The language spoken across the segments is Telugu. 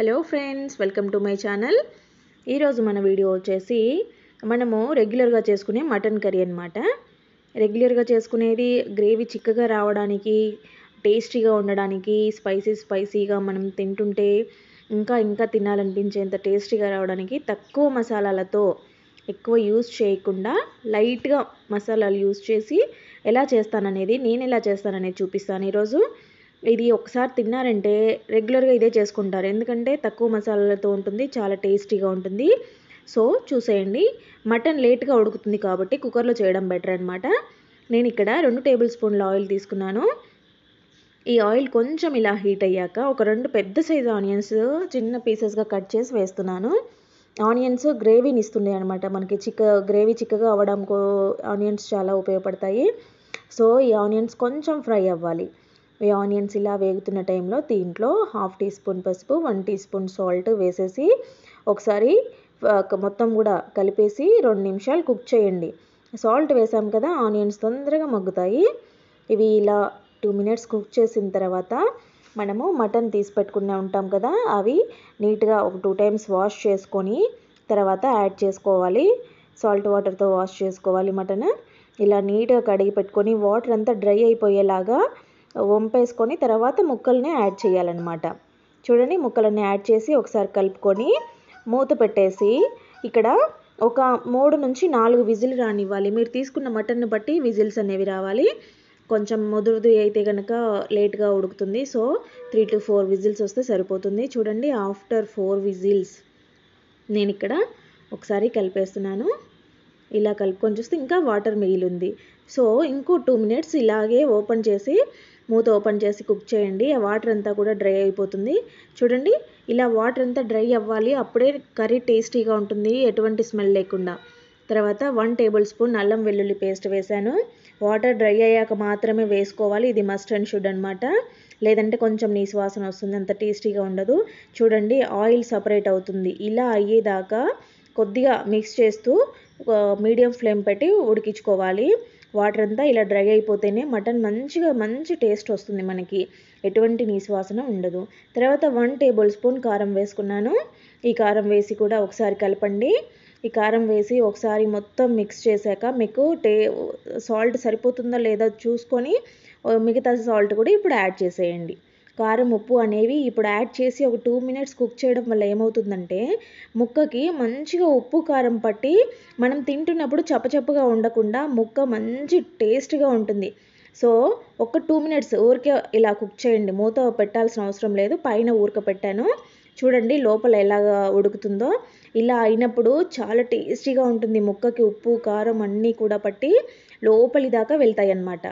hello friends welcome to my channel ఈరోజు మన వీడియో వచ్చేసి మనము రెగ్యులర్గా చేసుకునే మటన్ కర్రీ అనమాట రెగ్యులర్గా చేసుకునేది గ్రేవీ చిక్కగా రావడానికి టేస్టీగా ఉండడానికి స్పైసీ స్పైసీగా మనం తింటుంటే ఇంకా ఇంకా తినాలనిపించేంత టేస్టీగా రావడానికి తక్కువ మసాలాలతో ఎక్కువ యూజ్ చేయకుండా లైట్గా మసాలాలు యూజ్ చేసి ఎలా చేస్తాననేది నేను ఎలా చేస్తాననేది చూపిస్తాను ఈరోజు ఇది ఒకసారి తిన్నారంటే రెగ్యులర్గా ఇదే చేసుకుంటారు ఎందుకంటే తక్కువ మసాలాలతో ఉంటుంది చాలా టేస్టీగా ఉంటుంది సో చూసేయండి మటన్ లేట్గా ఉడుకుతుంది కాబట్టి కుక్కర్లో చేయడం బెటర్ అనమాట నేను ఇక్కడ రెండు టేబుల్ స్పూన్ల ఆయిల్ తీసుకున్నాను ఈ ఆయిల్ కొంచెం ఇలా హీట్ అయ్యాక ఒక రెండు పెద్ద సైజు ఆనియన్స్ చిన్న పీసెస్గా కట్ చేసి వేస్తున్నాను ఆనియన్స్ గ్రేవీని ఇస్తున్నాయి అనమాట మనకి చిక్క గ్రేవీ చిక్కగా అవ్వడం ఆనియన్స్ చాలా ఉపయోగపడతాయి సో ఈ ఆనియన్స్ కొంచెం ఫ్రై అవ్వాలి ఆనియన్స్ ఇలా వేగుతున్న టైంలో దీంట్లో హాఫ్ టీ స్పూన్ పసుపు వన్ టీ స్పూన్ సాల్ట్ వేసేసి ఒకసారి మొత్తం కూడా కలిపేసి రెండు నిమిషాలు కుక్ చేయండి సాల్ట్ వేసాం కదా ఆనియన్స్ తొందరగా మగ్గుతాయి ఇవి ఇలా టూ మినిట్స్ కుక్ చేసిన తర్వాత మనము మటన్ తీసి పెట్టుకునే ఉంటాం కదా అవి నీట్గా ఒక టూ టైమ్స్ వాష్ చేసుకొని తర్వాత యాడ్ చేసుకోవాలి సాల్ట్ వాటర్తో వాష్ చేసుకోవాలి మటన్ ఇలా నీట్గా కడిగి పెట్టుకొని వాటర్ అంతా డ్రై అయిపోయేలాగా వంపేసుకొని తర్వాత ముక్కల్ని యాడ్ చేయాలన్నమాట చూడండి ముక్కలన్నీ యాడ్ చేసి ఒకసారి కలుపుకొని మూత పెట్టేసి ఇక్కడ ఒక మూడు నుంచి నాలుగు విజిల్ రానివ్వాలి మీరు తీసుకున్న మటన్ని బట్టి విజిల్స్ అనేవి రావాలి కొంచెం ముదురుది అయితే కనుక లేట్గా ఉడుకుతుంది so three to four whistles వస్తే సరిపోతుంది చూడండి ఆఫ్టర్ ఫోర్ విజిల్స్ నేను ఇక్కడ ఒకసారి కలిపేస్తున్నాను ఇలా కలుపుకొని చూస్తే ఇంకా వాటర్ మిగిలింది సో ఇంకో టూ మినిట్స్ ఇలాగే ఓపెన్ చేసి మూత ఓపెన్ చేసి కుక్ చేయండి ఆ వాటర్ అంతా కూడా డ్రై అయిపోతుంది చూడండి ఇలా వాటర్ అంతా డ్రై అవ్వాలి అప్పుడే కర్రీ టేస్టీగా ఉంటుంది ఎటువంటి స్మెల్ లేకుండా తర్వాత వన్ టేబుల్ స్పూన్ అల్లం వెల్లుల్లి పేస్ట్ వేశాను వాటర్ డ్రై అయ్యాక మాత్రమే వేసుకోవాలి ఇది మస్ట్ అండ్ షుడ్ అనమాట లేదంటే కొంచెం నీసు వాసన వస్తుంది అంత టేస్టీగా ఉండదు చూడండి ఆయిల్ సపరేట్ అవుతుంది ఇలా అయ్యేదాకా కొద్దిగా మిక్స్ చేస్తూ మీడియం ఫ్లేమ్ పెట్టి ఉడికించుకోవాలి వాటర్ అంతా ఇలా డ్రై అయిపోతేనే మటన్ మంచిగా మంచి టేస్ట్ వస్తుంది మనకి ఎటువంటి నీసువాసన ఉండదు తర్వాత వన్ టేబుల్ స్పూన్ కారం వేసుకున్నాను ఈ కారం వేసి కూడా ఒకసారి కలపండి ఈ కారం వేసి ఒకసారి మొత్తం మిక్స్ చేశాక మీకు టే సాల్ట్ సరిపోతుందా లేదా చూసుకొని మిగతా సాల్ట్ కూడా ఇప్పుడు యాడ్ చేసేయండి కారం ఉప్పు అనేవి ఇప్పుడు యాడ్ చేసి ఒక టూ మినిట్స్ కుక్ చేయడం వల్ల ఏమవుతుందంటే ముక్కకి మంచిగా ఉప్పు కారం పట్టి మనం తింటున్నప్పుడు చప్పచప్పగా ఉండకుండా ముక్క మంచి టేస్ట్గా ఉంటుంది సో ఒక టూ మినిట్స్ ఊరికే ఇలా కుక్ చేయండి మూత పెట్టాల్సిన అవసరం లేదు పైన ఊరక పెట్టాను చూడండి లోపల ఎలా ఉడుకుతుందో ఇలా అయినప్పుడు చాలా టేస్టీగా ఉంటుంది ముక్కకి ఉప్పు కారం అన్నీ కూడా పట్టి లోపలి దాకా వెళ్తాయి అన్నమాట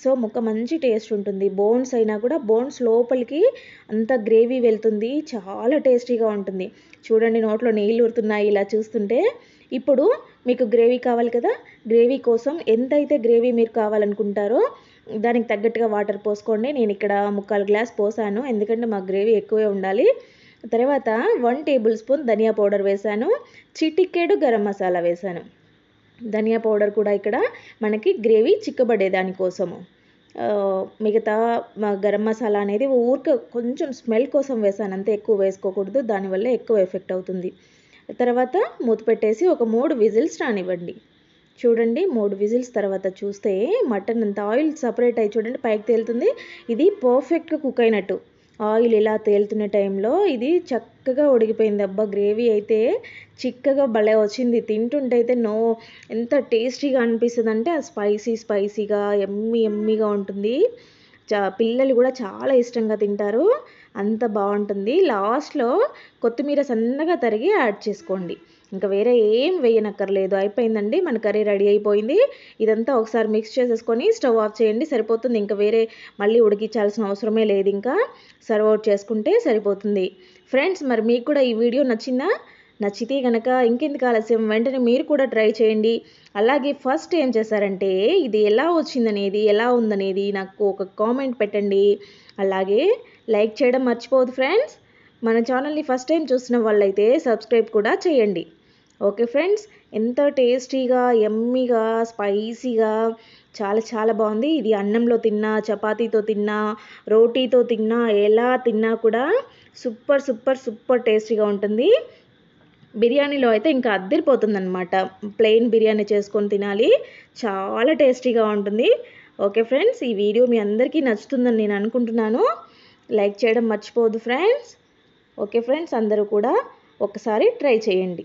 సో ముక్క మంచి టేస్ట్ ఉంటుంది బోన్స్ అయినా కూడా బోన్స్ లోపలికి అంత గ్రేవీ వెళ్తుంది చాలా టేస్టీగా ఉంటుంది చూడండి నోట్లో నీళ్ళు ఊరుతున్నాయి ఇలా చూస్తుంటే ఇప్పుడు మీకు గ్రేవీ కావాలి కదా గ్రేవీ కోసం ఎంతైతే గ్రేవీ మీరు కావాలనుకుంటారో దానికి తగ్గట్టుగా వాటర్ పోసుకోండి నేను ఇక్కడ ముక్కాలు గ్లాస్ పోసాను ఎందుకంటే మాకు గ్రేవీ ఎక్కువే ఉండాలి తర్వాత one tablespoon dhaniya powder వేశాను చిటికెడు గరం మసాలా వేసాను ధనియా పౌడర్ కూడా ఇక్కడ మనకి గ్రేవీ చిక్కబడే దానికోసము మిగతా గరం మసాలా అనేది ఊరికే కొంచెం స్మెల్ కోసం వేసాను అంతే ఎక్కువ వేసుకోకూడదు దానివల్ల ఎక్కువ ఎఫెక్ట్ అవుతుంది తర్వాత మూత పెట్టేసి ఒక మూడు విజిల్స్ రానివ్వండి చూడండి మూడు విజిల్స్ తర్వాత చూస్తే మటన్ అంత ఆయిల్ సపరేట్ అయ్యి చూడండి పైకి తేలుతుంది ఇది పర్ఫెక్ట్గా కుక్ అయినట్టు ఆయిల్ ఇలా తేలుతున్న టైంలో ఇది చక్కగా ఉడికిపోయింది అబ్బా గ్రేవీ అయితే చిక్కగా భలే వచ్చింది తింటుంటే అయితే నో ఎంత టేస్టీగా అనిపిస్తుంది అంటే ఆ స్పైసీ స్పైసీగా ఎమ్మి ఎమ్మిగా ఉంటుంది చా పిల్లలు కూడా చాలా ఇష్టంగా తింటారు అంత బాగుంటుంది లాస్ట్లో కొత్తిమీర సన్నగా తరిగి యాడ్ చేసుకోండి ఇంకా వేరే ఏం వేయనక్కర్లేదు అయిపోయిందండి మన కర్రీ రెడీ అయిపోయింది ఇదంతా ఒకసారి మిక్స్ చేసేసుకొని స్టవ్ ఆఫ్ చేయండి సరిపోతుంది ఇంకా వేరే మళ్ళీ ఉడికించాల్సిన అవసరమే లేదు ఇంకా సర్వ్ అవుట్ చేసుకుంటే సరిపోతుంది ఫ్రెండ్స్ మరి మీకు కూడా ఈ వీడియో నచ్చిందా నచ్చితే కనుక ఇంకెందుకు ఆలస్యం వెంటనే మీరు కూడా ట్రై చేయండి అలాగే ఫస్ట్ ఏం చేశారంటే ఇది ఎలా వచ్చిందనేది ఎలా ఉందనేది నాకు ఒక కామెంట్ పెట్టండి అలాగే లైక్ చేయడం మర్చిపోదు ఫ్రెండ్స్ మన ఛానల్ని ఫస్ట్ టైం చూసిన వాళ్ళైతే సబ్స్క్రైబ్ కూడా చేయండి ఓకే ఫ్రెండ్స్ ఎంత టేస్టీగా ఎమ్మీగా స్పైసీగా చాలా చాలా బాగుంది ఇది అన్నంలో తిన్నా చపాతీతో తిన్నా రోటీతో తిన్నా ఎలా తిన్నా కూడా సూపర్ సూపర్ సూపర్ టేస్టీగా ఉంటుంది బిర్యానీలో అయితే ఇంకా అనమాట ప్లెయిన్ బిర్యానీ చేసుకొని తినాలి చాలా టేస్టీగా ఉంటుంది ఓకే ఫ్రెండ్స్ ఈ వీడియో మీ అందరికీ నచ్చుతుందని నేను అనుకుంటున్నాను లైక్ చేయడం మర్చిపోదు ఫ్రెండ్స్ ఓకే ఫ్రెండ్స్ అందరూ కూడా ఒకసారి ట్రై చేయండి